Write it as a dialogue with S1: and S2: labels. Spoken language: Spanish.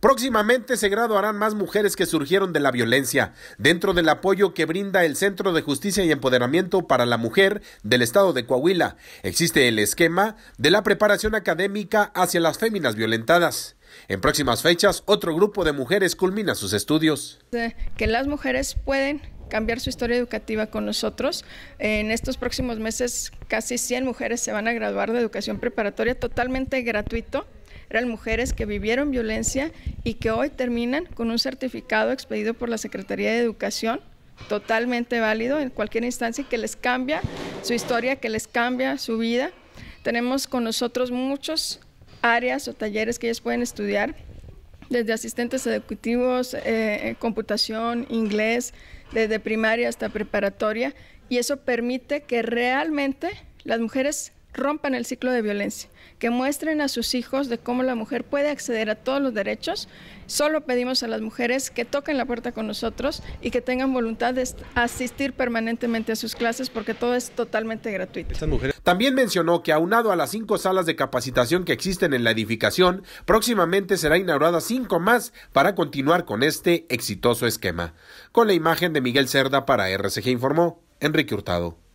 S1: Próximamente se graduarán más mujeres que surgieron de la violencia, dentro del apoyo que brinda el Centro de Justicia y Empoderamiento para la Mujer del Estado de Coahuila. Existe el esquema de la preparación académica hacia las féminas violentadas. En próximas fechas, otro grupo de mujeres culmina sus estudios.
S2: Que las mujeres pueden cambiar su historia educativa con nosotros. En estos próximos meses, casi 100 mujeres se van a graduar de educación preparatoria totalmente gratuito eran mujeres que vivieron violencia y que hoy terminan con un certificado expedido por la Secretaría de Educación totalmente válido en cualquier instancia que les cambia su historia, que les cambia su vida. Tenemos con nosotros muchas áreas o talleres que ellas pueden estudiar, desde asistentes ejecutivos, eh, eh, computación, inglés, desde primaria hasta preparatoria, y eso permite que realmente las mujeres rompan el ciclo de violencia, que muestren a sus hijos de cómo la mujer puede acceder a todos los derechos. Solo pedimos a las mujeres que toquen la puerta con nosotros y que tengan voluntad de asistir permanentemente a sus clases porque todo es totalmente gratuito.
S1: También mencionó que aunado a las cinco salas de capacitación que existen en la edificación, próximamente será inaugurada cinco más para continuar con este exitoso esquema. Con la imagen de Miguel Cerda para RCG informó Enrique Hurtado.